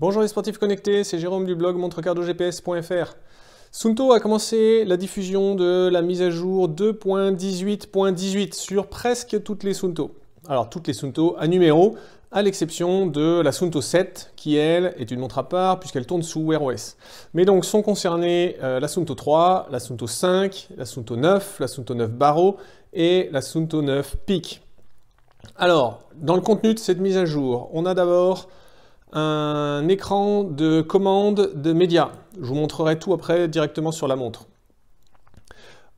Bonjour les sportifs connectés, c'est Jérôme du blog montrecardogps.fr. Sunto a commencé la diffusion de la mise à jour 2.18.18 sur presque toutes les Sunto. Alors toutes les Sunto à numéro, à l'exception de la Sunto 7, qui elle est une montre à part puisqu'elle tourne sous Wear OS. Mais donc sont concernées euh, la Sunto 3, la Sunto 5, la Sunto 9, la Sunto 9 Barreau et la Sunto 9 Peak. Alors, dans le contenu de cette mise à jour, on a d'abord un écran de commande de médias. Je vous montrerai tout après directement sur la montre.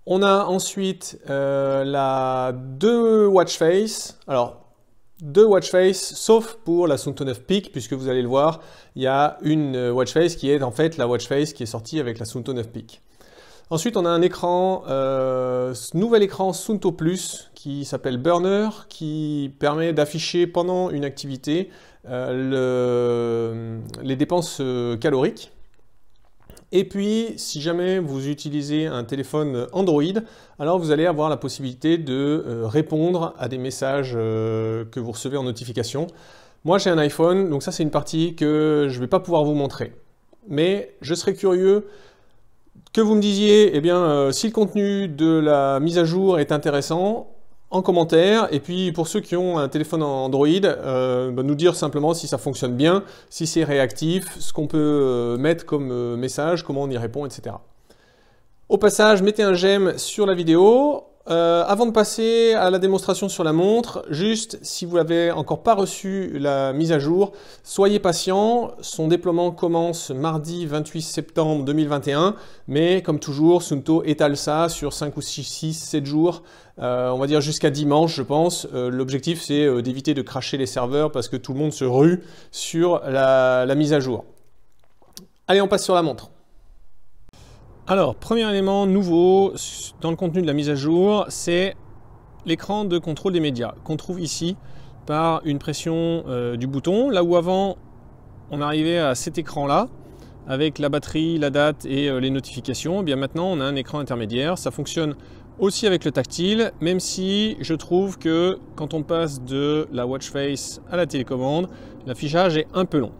On a ensuite euh, la deux watch face. Alors, deux watch face, sauf pour la Sunto 9 Peak, puisque vous allez le voir, il y a une euh, watch face qui est en fait la watch face qui est sortie avec la Sunto 9 Peak. Ensuite, on a un écran, euh, nouvel écran Sunto Plus qui s'appelle Burner, qui permet d'afficher pendant une activité euh, les dépenses euh, caloriques. Et puis, si jamais vous utilisez un téléphone Android, alors vous allez avoir la possibilité de euh, répondre à des messages que vous recevez en notification. Moi, j'ai un iPhone, donc ça, c'est une partie que je ne vais pas pouvoir vous montrer. Mais je serais curieux que vous me disiez, eh bien, euh, si le contenu de la mise à jour est intéressant, en commentaire. Et puis pour ceux qui ont un téléphone Android, euh, bah, nous dire simplement si ça fonctionne bien, si c'est réactif, ce qu'on peut euh, mettre comme message, comment on y répond, etc. Au passage, mettez un j'aime sur la vidéo. Euh, avant de passer à la démonstration sur la montre, juste si vous n'avez encore pas reçu la mise à jour, soyez patient. Son déploiement commence mardi 28 septembre 2021, mais comme toujours, Sunto étale ça sur 5 ou 6, 7 jours, euh, on va dire jusqu'à dimanche, je pense. Euh, l'objectif, c'est d'éviter de cracher les serveurs parce que tout le monde se rue sur la mise à jour. Allez, on passe sur la montre. Alors, premier élément nouveau dans le contenu de la mise à jour, c'est l'écran de contrôle des médias qu'on trouve ici par une pression euh, du bouton. Là où avant, on arrivait à cet écran-là avec la batterie, la date et euh, les notifications, eh bien maintenant on a un écran intermédiaire. Ça fonctionne aussi avec le tactile, même si je trouve que quand on passe de la watch face à la télécommande, l'affichage est un peu long.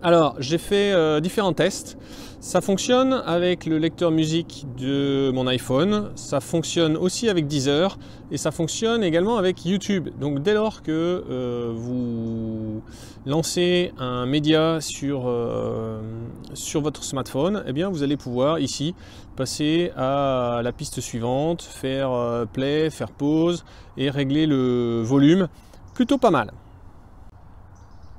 Alors, j'ai fait euh, différents tests. Ça fonctionne avec le lecteur musique de mon iPhone, ça fonctionne aussi avec Deezer et ça fonctionne également avec YouTube. Donc dès lors que euh, vous lancez un média sur, euh, sur votre smartphone, eh bien vous allez pouvoir ici passer à la piste suivante, faire play, faire pause et régler le volume. Plutôt pas mal.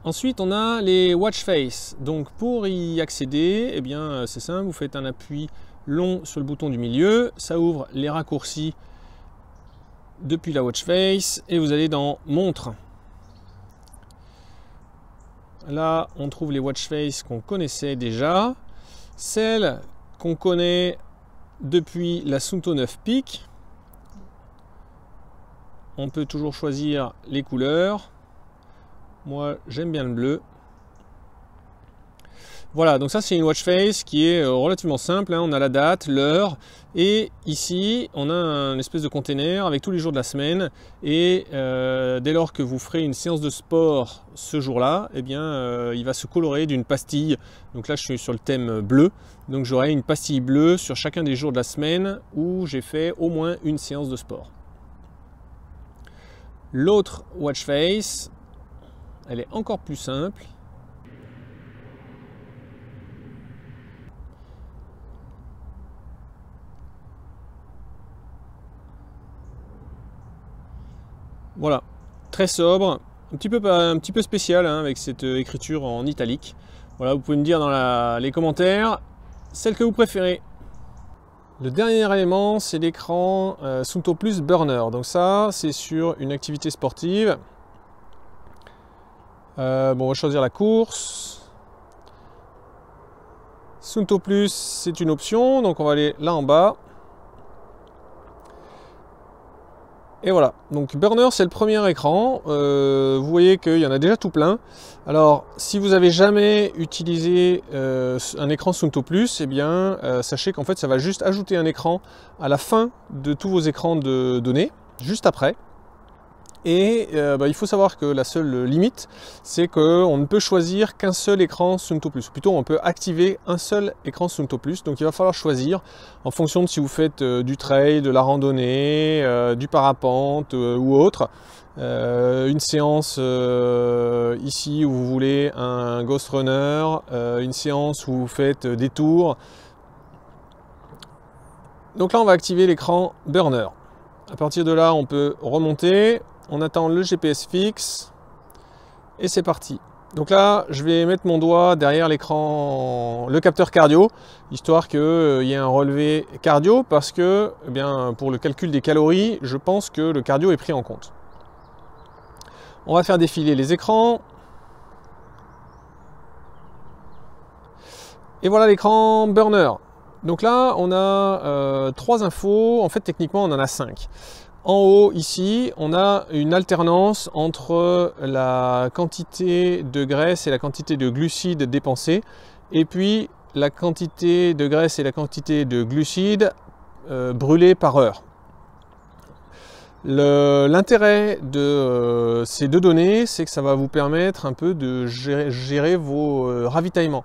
Ensuite, on a les watch face. Donc pour y accéder, eh bien euh, c'est simple, vous faites un appui long sur le bouton du milieu, ça ouvre les raccourcis depuis la watch face et vous allez dans montre. Là, on trouve les watch face qu'on connaissait déjà, celles qu'on connaît depuis la Sunto 9 Peak. On peut toujours choisir les couleurs. Moi, j'aime bien le bleu. Voilà, donc ça c'est une watch face qui est euh, relativement simple. Hein. On a la date, l'heure, et ici on a un espèce de container avec tous les jours de la semaine. Et euh, dès lors que vous ferez une séance de sport ce jour-là, eh bien euh, il va se colorer d'une pastille. Donc là je suis sur le thème bleu. Donc j'aurai une pastille bleue sur chacun des jours de la semaine où j'ai fait au moins une séance de sport. L'autre watch face, elle est encore plus simple. Voilà, très sobre, un petit peu, un petit peu spécial hein, avec cette euh, écriture en italique. Voilà, vous pouvez me dire dans les commentaires celle que vous préférez. Le dernier élément, c'est l'écran euh, suntoplus Plus Burner. Donc ça, c'est sur une activité sportive. Euh, bon, on va choisir la course. Sunto Plus, c'est une option. Donc on va aller là en bas. Et voilà, donc Burner c'est le premier écran, euh, vous voyez qu'il y en a déjà tout plein. Alors si vous avez jamais utilisé euh, un écran Sunto Plus, et eh bien sachez qu'en fait ça va juste ajouter un écran à la fin de tous vos écrans de données, juste après. Et euh, bah, il faut savoir que la seule limite, c'est qu'on ne peut choisir qu'un seul écran Sunto Plus. Plutôt, on peut activer un seul écran Sunto Plus. Donc, il va falloir choisir en fonction de si vous faites euh, du trail, de la randonnée, euh, du parapente ou autre. une séance ici où vous voulez un Ghost Runner, une séance où vous faites des tours. Donc là, on va activer l'écran Burner. À partir de là, on peut remonter. On attend le GPS fixe. Et c'est parti. Donc là, je vais mettre mon doigt derrière l'écran, le capteur cardio, histoire qu'il euh, y ait un relevé cardio, parce que eh bien, pour le calcul des calories, je pense que le cardio est pris en compte. On va faire défiler les écrans. Et voilà l'écran burner. Donc là, on a euh, trois infos. En fait, techniquement, on en a cinq. En haut, ici, on a une alternance entre la quantité de graisse et la quantité de glucides dépensés, et puis la quantité de graisse et la quantité de glucides euh, brûlés par heure. L'intérêt de euh, ces deux données, c'est que ça va vous permettre un peu de gérer, vos ravitaillements.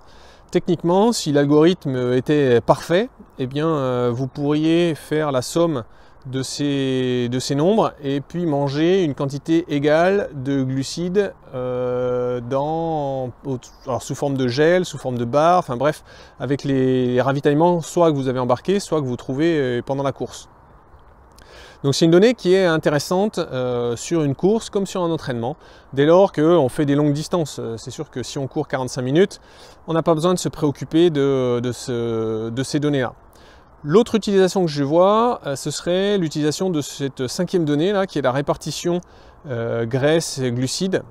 Techniquement, si l'algorithme était parfait, eh bien, euh, vous pourriez faire la somme de ces, de ces nombres et puis manger une quantité égale de glucides euh, dans, sous forme de gel, sous forme de barre, enfin bref, avec les ravitaillements soit que vous avez embarqué, soit que vous trouvez euh, pendant la course. Donc c'est une donnée qui est intéressante euh, sur une course comme sur un entraînement, dès lors qu'on fait des longues distances. Euh, c'est sûr que si on court 45 minutes, on n'a pas besoin de se préoccuper de, ces données-là. L'autre utilisation que je vois, euh, ce serait l'utilisation de cette cinquième donnée là, qui est la répartition graisse glucide glucides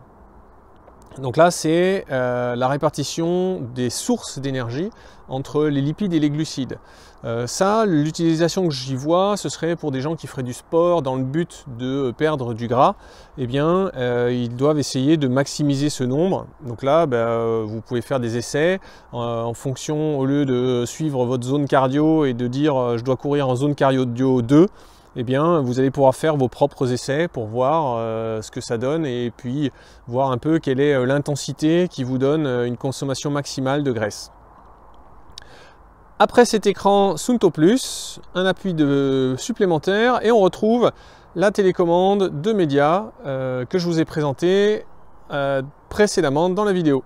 donc là, c'est euh, la répartition des sources d'énergie entre les lipides et les glucides. Euh, ça, l'utilisation que j'y vois, ce serait pour des gens qui feraient du sport dans le but de perdre du gras. Eh bien, euh, ils doivent essayer de maximiser ce nombre. Donc là, ben, vous pouvez faire des essais en fonction, au lieu de suivre votre zone cardio et de dire je dois courir en zone cardio 2, eh bien, vous allez pouvoir faire vos propres essais pour voir euh, ce que ça donne et puis voir un peu quelle est euh, l'intensité qui vous donne euh, une consommation maximale de graisse. Après cet écran Sunto Plus, un appui de supplémentaire et on retrouve la télécommande de médias que je vous ai présentée précédemment dans la vidéo.